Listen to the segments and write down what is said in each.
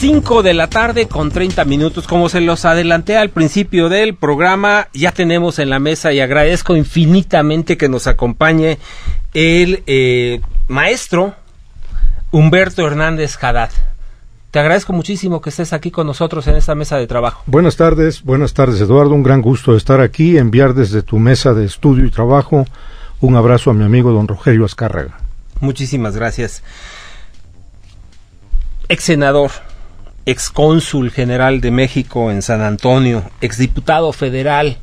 5 de la tarde con 30 minutos. Como se los adelanté al principio del programa, ya tenemos en la mesa y agradezco infinitamente que nos acompañe el eh, maestro Humberto Hernández Jadad Te agradezco muchísimo que estés aquí con nosotros en esta mesa de trabajo. Buenas tardes, buenas tardes Eduardo, un gran gusto estar aquí, enviar desde tu mesa de estudio y trabajo un abrazo a mi amigo don Rogelio Azcárraga. Muchísimas gracias. Ex senador, excónsul general de México en San Antonio, exdiputado federal.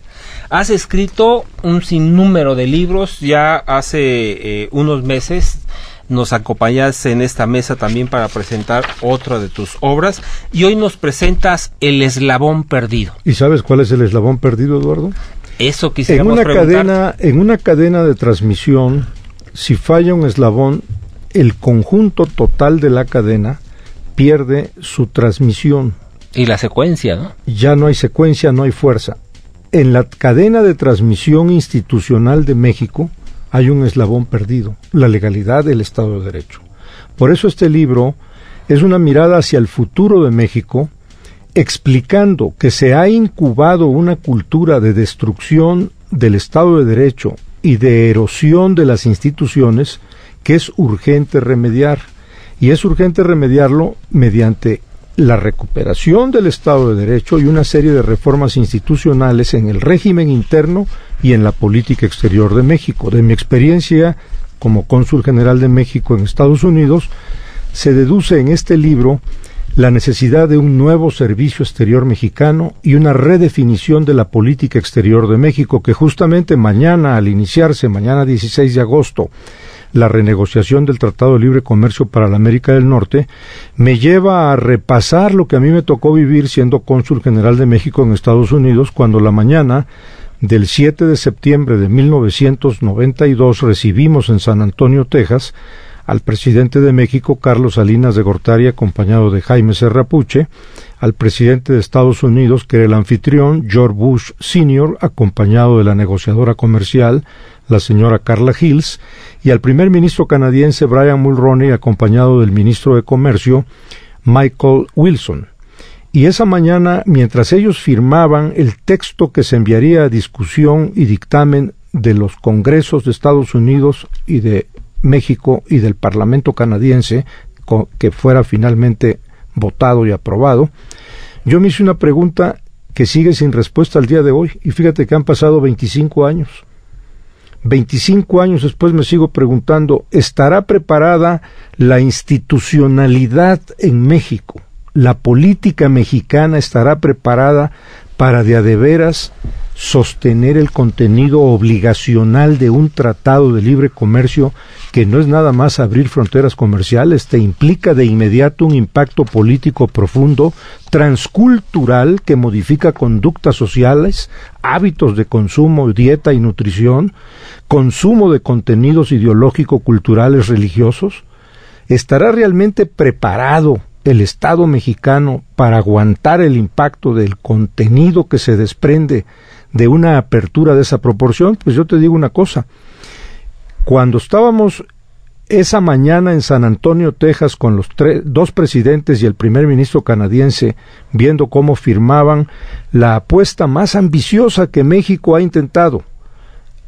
Has escrito un sinnúmero de libros, ya hace eh, unos meses nos acompañas en esta mesa también para presentar otra de tus obras y hoy nos presentas El eslabón perdido. ¿Y sabes cuál es el eslabón perdido, Eduardo? Eso quisiera en una cadena En una cadena de transmisión, si falla un eslabón, el conjunto total de la cadena pierde su transmisión. Y la secuencia, ¿no? Ya no hay secuencia, no hay fuerza. En la cadena de transmisión institucional de México hay un eslabón perdido, la legalidad del Estado de Derecho. Por eso este libro es una mirada hacia el futuro de México, explicando que se ha incubado una cultura de destrucción del Estado de Derecho y de erosión de las instituciones que es urgente remediar y es urgente remediarlo mediante la recuperación del Estado de Derecho y una serie de reformas institucionales en el régimen interno y en la política exterior de México. De mi experiencia como cónsul general de México en Estados Unidos, se deduce en este libro la necesidad de un nuevo servicio exterior mexicano y una redefinición de la política exterior de México que justamente mañana, al iniciarse, mañana 16 de agosto, la renegociación del Tratado de Libre Comercio para la América del Norte, me lleva a repasar lo que a mí me tocó vivir siendo cónsul general de México en Estados Unidos cuando la mañana del 7 de septiembre de 1992 recibimos en San Antonio, Texas, al presidente de México, Carlos Salinas de Gortari, acompañado de Jaime Serrapuche, al presidente de Estados Unidos, que era el anfitrión, George Bush Sr., acompañado de la negociadora comercial, la señora Carla Hills, y al primer ministro canadiense Brian Mulroney, acompañado del ministro de Comercio Michael Wilson. Y esa mañana, mientras ellos firmaban el texto que se enviaría a discusión y dictamen de los congresos de Estados Unidos y de México y del Parlamento canadiense, que fuera finalmente votado y aprobado, yo me hice una pregunta que sigue sin respuesta al día de hoy, y fíjate que han pasado 25 años. 25 años después me sigo preguntando, ¿estará preparada la institucionalidad en México? ¿La política mexicana estará preparada para de veras sostener el contenido obligacional de un tratado de libre comercio que no es nada más abrir fronteras comerciales, te implica de inmediato un impacto político profundo, transcultural, que modifica conductas sociales, hábitos de consumo, dieta y nutrición, consumo de contenidos ideológico-culturales religiosos. ¿Estará realmente preparado el Estado mexicano para aguantar el impacto del contenido que se desprende de una apertura de esa proporción, pues yo te digo una cosa. Cuando estábamos esa mañana en San Antonio, Texas, con los dos presidentes y el primer ministro canadiense, viendo cómo firmaban la apuesta más ambiciosa que México ha intentado,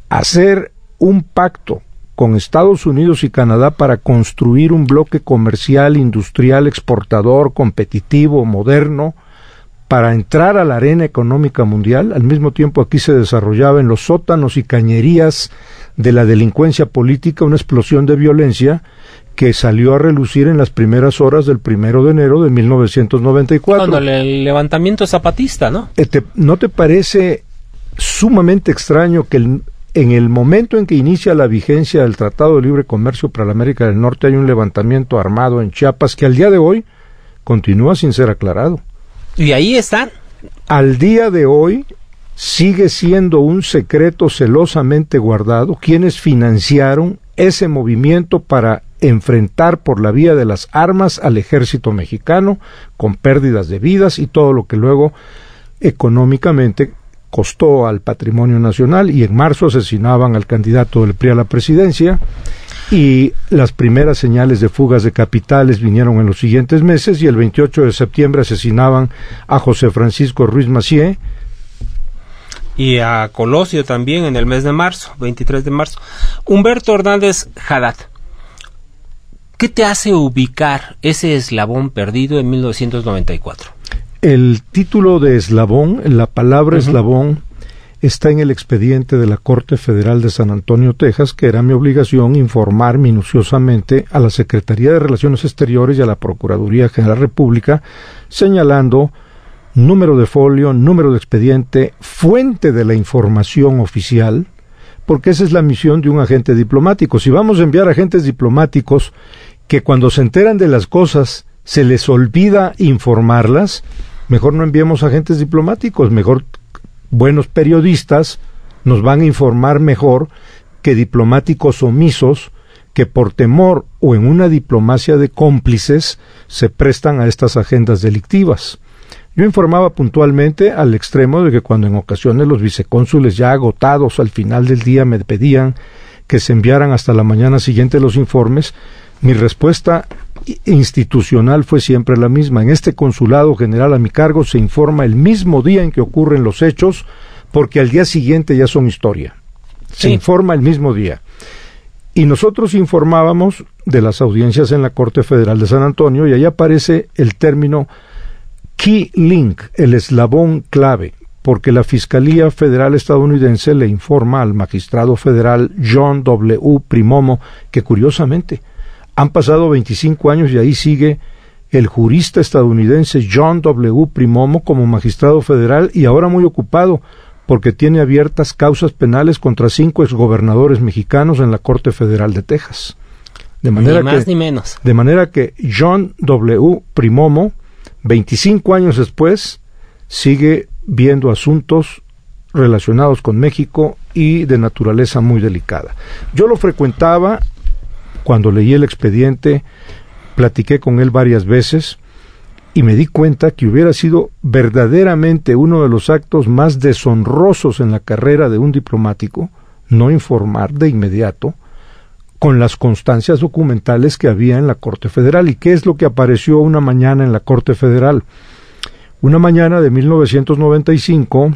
hacer un pacto con Estados Unidos y Canadá para construir un bloque comercial, industrial, exportador, competitivo, moderno, para entrar a la arena económica mundial. Al mismo tiempo aquí se desarrollaba en los sótanos y cañerías de la delincuencia política una explosión de violencia que salió a relucir en las primeras horas del primero de enero de 1994. Cuando el levantamiento zapatista, ¿no? Eh, ¿No te parece sumamente extraño que el en el momento en que inicia la vigencia del Tratado de Libre Comercio para la América del Norte hay un levantamiento armado en Chiapas que al día de hoy continúa sin ser aclarado. ¿Y ahí están? Al día de hoy sigue siendo un secreto celosamente guardado quienes financiaron ese movimiento para enfrentar por la vía de las armas al ejército mexicano con pérdidas de vidas y todo lo que luego económicamente costó al patrimonio nacional y en marzo asesinaban al candidato del PRI a la presidencia y las primeras señales de fugas de capitales vinieron en los siguientes meses y el 28 de septiembre asesinaban a José Francisco Ruiz Macié, y a Colosio también en el mes de marzo, 23 de marzo. Humberto Hernández Haddad, ¿qué te hace ubicar ese eslabón perdido en 1994? El título de eslabón, la palabra eslabón, está en el expediente de la Corte Federal de San Antonio, Texas, que era mi obligación informar minuciosamente a la Secretaría de Relaciones Exteriores y a la Procuraduría General de la República, señalando número de folio, número de expediente, fuente de la información oficial, porque esa es la misión de un agente diplomático. Si vamos a enviar agentes diplomáticos que cuando se enteran de las cosas se les olvida informarlas, mejor no enviemos agentes diplomáticos, mejor buenos periodistas nos van a informar mejor que diplomáticos omisos que por temor o en una diplomacia de cómplices se prestan a estas agendas delictivas. Yo informaba puntualmente al extremo de que cuando en ocasiones los vicecónsules ya agotados al final del día me pedían que se enviaran hasta la mañana siguiente los informes, mi respuesta institucional fue siempre la misma. En este consulado general a mi cargo se informa el mismo día en que ocurren los hechos, porque al día siguiente ya son historia. Se informa el mismo día. Y nosotros informábamos de las audiencias en la Corte Federal de San Antonio y ahí aparece el término key link, el eslabón clave, porque la Fiscalía Federal estadounidense le informa al magistrado federal John W. Primomo que curiosamente han pasado 25 años y ahí sigue el jurista estadounidense John W. Primomo como magistrado federal y ahora muy ocupado porque tiene abiertas causas penales contra cinco exgobernadores mexicanos en la Corte Federal de Texas. De manera ni más ni menos. De manera que John W. Primomo, 25 años después, sigue viendo asuntos relacionados con México y de naturaleza muy delicada. Yo lo frecuentaba cuando leí el expediente, platiqué con él varias veces y me di cuenta que hubiera sido verdaderamente uno de los actos más deshonrosos en la carrera de un diplomático no informar de inmediato con las constancias documentales que había en la Corte Federal. ¿Y qué es lo que apareció una mañana en la Corte Federal? Una mañana de 1995,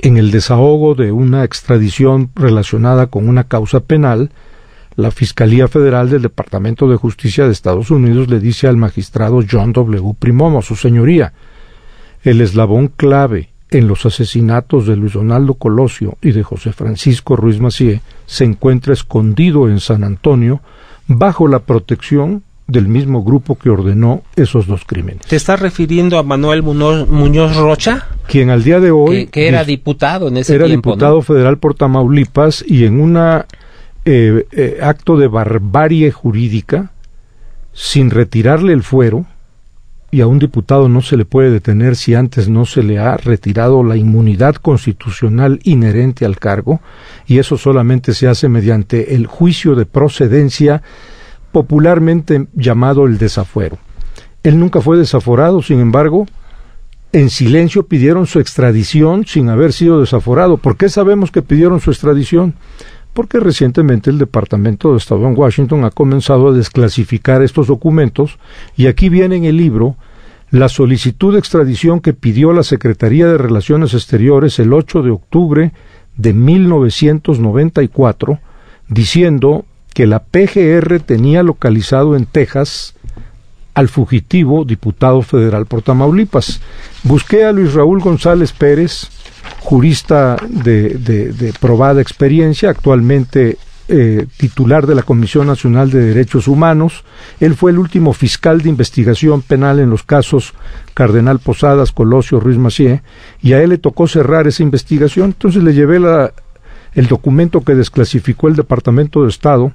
en el desahogo de una extradición relacionada con una causa penal, la Fiscalía Federal del Departamento de Justicia de Estados Unidos le dice al magistrado John W. Primomo, su señoría, el eslabón clave en los asesinatos de Luis Donaldo Colosio y de José Francisco Ruiz Macié se encuentra escondido en San Antonio bajo la protección del mismo grupo que ordenó esos dos crímenes. ¿Te estás refiriendo a Manuel Muñoz Rocha? Quien al día de hoy... Que, era diputado en ese tiempo. Era diputado federal por Tamaulipas y en una eh, eh, acto de barbarie jurídica sin retirarle el fuero, y a un diputado no se le puede detener si antes no se le ha retirado la inmunidad constitucional inherente al cargo, y eso solamente se hace mediante el juicio de procedencia popularmente llamado el desafuero. Él nunca fue desaforado, sin embargo, en silencio pidieron su extradición sin haber sido desaforado. ¿Por qué sabemos que pidieron su extradición? porque recientemente el Departamento de Estado en Washington ha comenzado a desclasificar estos documentos y aquí viene en el libro la solicitud de extradición que pidió la Secretaría de Relaciones Exteriores el 8 de octubre de 1994, diciendo que la PGR tenía localizado en Texas al fugitivo diputado federal por Tamaulipas. Busqué a Luis Raúl González Pérez, jurista de, probada experiencia, actualmente eh, titular de la Comisión Nacional de Derechos Humanos. Él fue el último fiscal de investigación penal en los casos Cardenal Posadas, Colosio, Ruiz Macié, y a él le tocó cerrar esa investigación. Entonces le llevé la, el documento que desclasificó el Departamento de Estado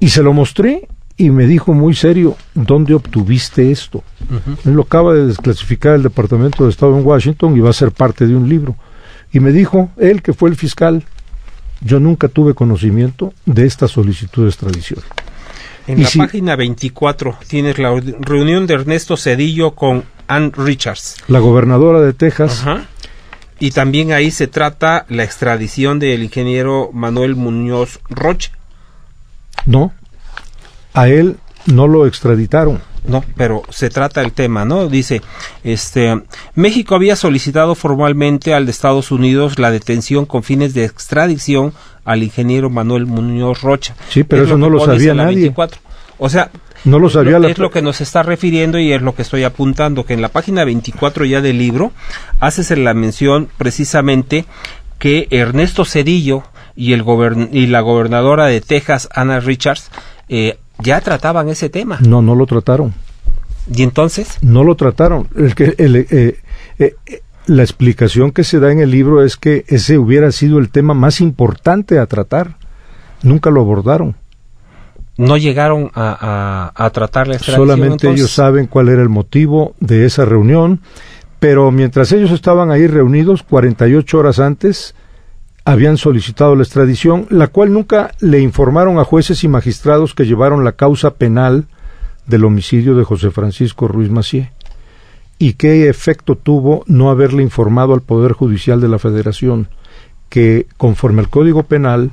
y se lo mostré y me dijo muy serio, ¿dónde obtuviste esto? Él lo acaba de desclasificar el Departamento de Estado en Washington y va a ser parte de un libro. Y me dijo, él que fue el fiscal, yo nunca tuve conocimiento de esta solicitud de extradición. En la página 24 tienes la reunión de Ernesto Cedillo con Ann Richards. La gobernadora de Texas. Y también ahí se trata la extradición del ingeniero Manuel Muñoz Roche. No, a él no lo extraditaron. No, pero se trata el tema, ¿no? Dice, este, México había solicitado formalmente al de Estados Unidos la detención con fines de extradición al ingeniero Manuel Muñoz Rocha. Sí, pero eso no lo sabía nadie. O sea, no lo sabía Es lo que nos está refiriendo y es lo que estoy apuntando, que en la página 24 ya del libro haces la mención precisamente que Ernesto Cedillo y, el y la gobernadora de Texas, Ana Richards, eh, ya trataban ese tema. No, no lo trataron. ¿Y entonces? No lo trataron. El que, eh, eh, eh, la explicación que se da en el libro es que ese hubiera sido el tema más importante a tratar. Nunca lo abordaron. No llegaron a, a, tratar la Solamente ellos saben cuál era el motivo de esa reunión. Pero mientras ellos estaban ahí reunidos, 48 horas antes, habían solicitado la extradición, la cual nunca le informaron a jueces y magistrados que llevaron la causa penal del homicidio de José Francisco Ruiz Macié. ¿Y qué efecto tuvo no haberle informado al Poder Judicial de la Federación que, conforme al Código Penal,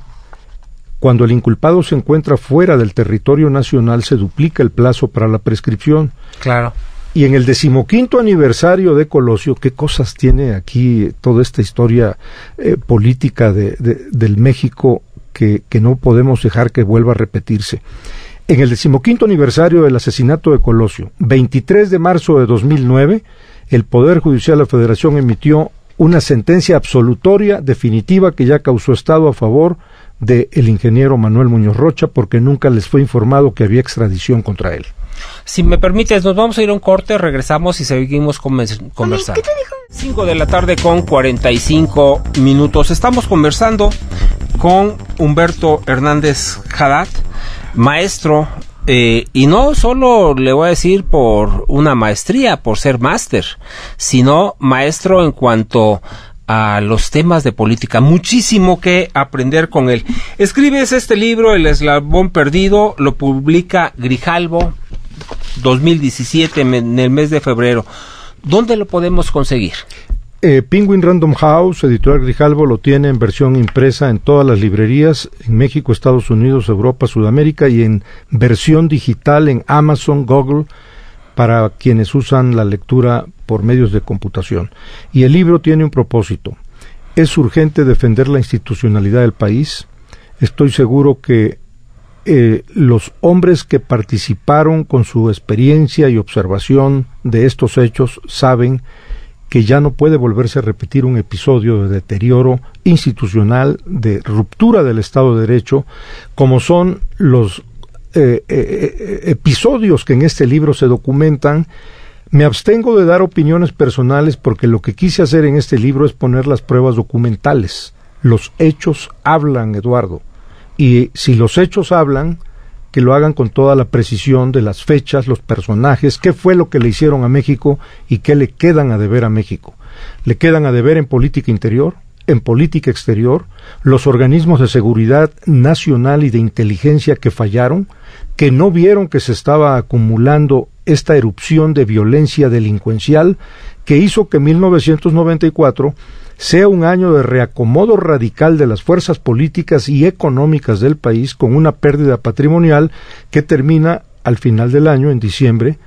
cuando el inculpado se encuentra fuera del territorio nacional se duplica el plazo para la prescripción? Claro. Y en el decimoquinto aniversario de Colosio, ¿qué cosas tiene aquí toda esta historia eh, política de, del México que, que no podemos dejar que vuelva a repetirse? En el decimoquinto aniversario del asesinato de Colosio, 23 de marzo de 2009, el Poder Judicial de la Federación emitió una sentencia absolutoria definitiva que ya causó estado a favor del el ingeniero Manuel Muñoz Rocha porque nunca les fue informado que había extradición contra él. Si me permites, nos vamos a ir a un corte, regresamos y seguimos conversando. ¿Qué te dijo? 5 de la tarde con 45 minutos. Estamos conversando con Humberto Hernández Jadat... maestro, eh, y no solo le voy a decir por una maestría, por ser máster, sino maestro en cuanto a los temas de política. Muchísimo que aprender con él. Escribes este libro, El Eslabón Perdido, lo publica Grijalvo 2017, en el mes de febrero. ¿Dónde lo podemos conseguir? Eh, Penguin Random House, editorial Grijalvo, lo tiene en versión impresa en todas las librerías, en México, Estados Unidos, Europa, Sudamérica y en versión digital en Amazon, Google, para quienes usan la lectura por medios de computación. Y el libro tiene un propósito. Es urgente defender la institucionalidad del país. Estoy seguro que eh, los hombres que participaron con su experiencia y observación de estos hechos saben que ya no puede volverse a repetir un episodio de deterioro institucional, de ruptura del Estado de Derecho, como son los eh, eh, episodios que en este libro se documentan me abstengo de dar opiniones personales porque lo que quise hacer en este libro es poner las pruebas documentales. Los hechos hablan, Eduardo. Y si los hechos hablan, que lo hagan con toda la precisión de las fechas, los personajes, qué fue lo que le hicieron a México y qué le quedan a deber a México. Le quedan a deber en política interior, en política exterior, los organismos de seguridad nacional y de inteligencia que fallaron, que no vieron que se estaba acumulando esta erupción de violencia delincuencial que hizo que 1994 sea un año de reacomodo radical de las fuerzas políticas y económicas del país con una pérdida patrimonial que termina al final del año, en diciembre,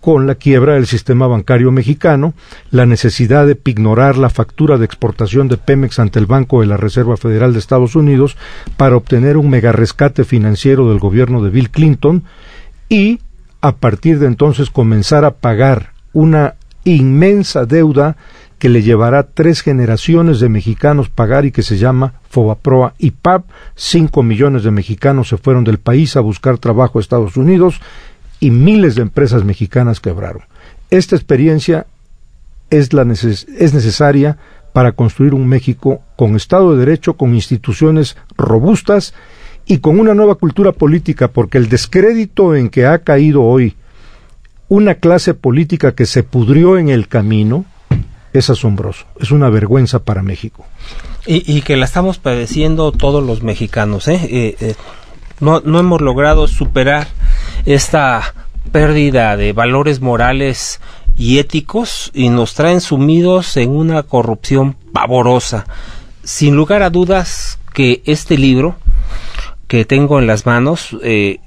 con la quiebra del sistema bancario mexicano, la necesidad de pignorar la factura de exportación de Pemex ante el Banco de la Reserva Federal de Estados Unidos para obtener un mega rescate financiero del gobierno de Bill Clinton y a partir de entonces comenzar a pagar una inmensa deuda que le llevará tres generaciones de mexicanos pagar y que se llama Fobaproa y PAP. Cinco millones de mexicanos se fueron del país a buscar trabajo a Estados Unidos y miles de empresas mexicanas quebraron. Esta experiencia es, la es necesaria para construir un México con Estado de Derecho, con instituciones robustas y con una nueva cultura política, porque el descrédito en que ha caído hoy una clase política que se pudrió en el camino es asombroso, es una vergüenza para México. Y, y que la estamos padeciendo todos los mexicanos, ¿eh? eh, eh no, no hemos logrado superar esta pérdida de valores morales y éticos y nos traen sumidos en una corrupción pavorosa. Sin lugar a dudas que este libro que tengo en las manos, eh,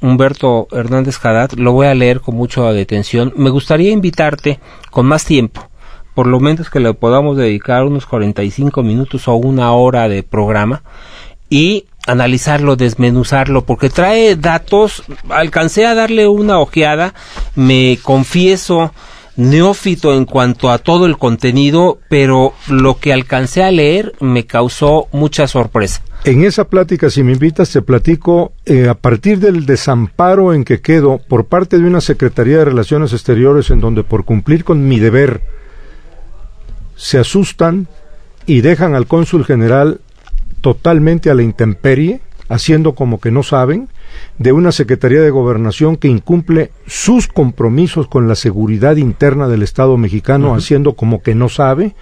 Humberto Hernández Cadat lo voy a leer con mucha detención. Me gustaría invitarte con más tiempo, por lo menos que le podamos dedicar unos 45 minutos o una hora de programa y analizarlo, desmenuzarlo, porque trae datos, alcancé a darle una ojeada, me confieso neófito en cuanto a todo el contenido, pero lo que alcancé a leer me causó mucha sorpresa. En esa plática, si me invitas, te platico eh, a partir del desamparo en que quedo por parte de una Secretaría de Relaciones Exteriores en donde por cumplir con mi deber se asustan y dejan al cónsul general totalmente a la intemperie, haciendo como que no saben, de una Secretaría de Gobernación que incumple sus compromisos con la seguridad interna del Estado mexicano, haciendo como que no sabe,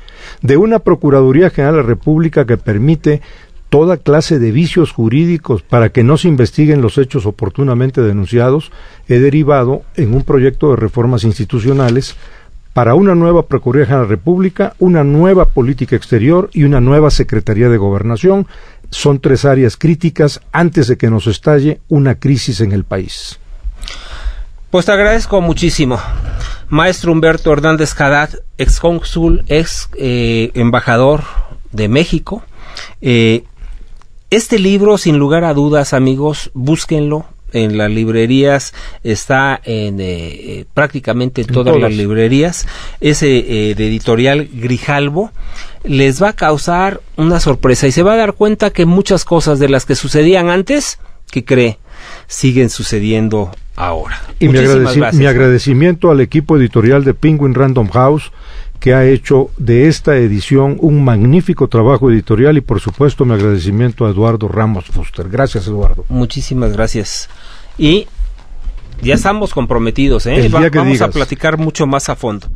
de una Procuraduría General de la República que permite toda clase de vicios jurídicos para que no se investiguen los hechos oportunamente denunciados, he derivado en un proyecto de reformas institucionales para una nueva Procuraduría General de la República, una nueva política exterior y una nueva Secretaría de Gobernación, son tres áreas críticas antes de que nos estalle una crisis en el país. Pues te agradezco muchísimo. Maestro Humberto Hernández Haddad, ex ex eh, embajador de México. Eh, este libro, sin lugar a dudas, amigos, búsquenlo, en las librerías, está en eh, eh, prácticamente todas, las librerías. Ese eh, de editorial Grijalbo les va a causar una sorpresa y se va a dar cuenta que muchas cosas de las que sucedían antes, que cree, siguen sucediendo ahora. Y mi, mi agradecimiento al equipo editorial de Penguin Random House que ha hecho de esta edición un magnífico trabajo editorial y por supuesto mi agradecimiento a Eduardo Ramos Fuster. Gracias Eduardo. Muchísimas gracias. Y ya estamos comprometidos, ¿eh? vamos a platicar mucho más a fondo.